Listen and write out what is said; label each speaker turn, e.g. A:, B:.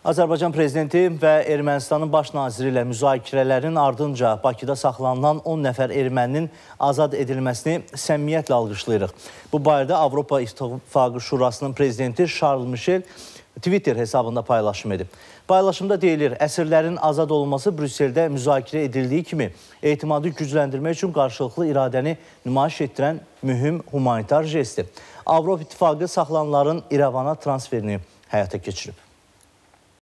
A: Azərbaycan Prezidenti və Ermənistanın baş naziri ilə müzakirələrin ardınca Bakıda saxlanılan 10 nəfər erməninin azad edilməsini səmiyyətlə alqışlayırıq. Bu barədə Avropa İttifaqı Şurasının prezidenti Şarl Mişel Twitter hesabında paylaşım edib. Paylaşımda deyilir, əsirlərin azad olunması Brüsseldə müzakirə edildiyi kimi etimadı gücləndirmək üçün qarşılıqlı iradəni nümayiş etdirən mühüm humanitar jestdir. Avropa İttifaqı saxlananların İrəvana transferini həyata keçirib.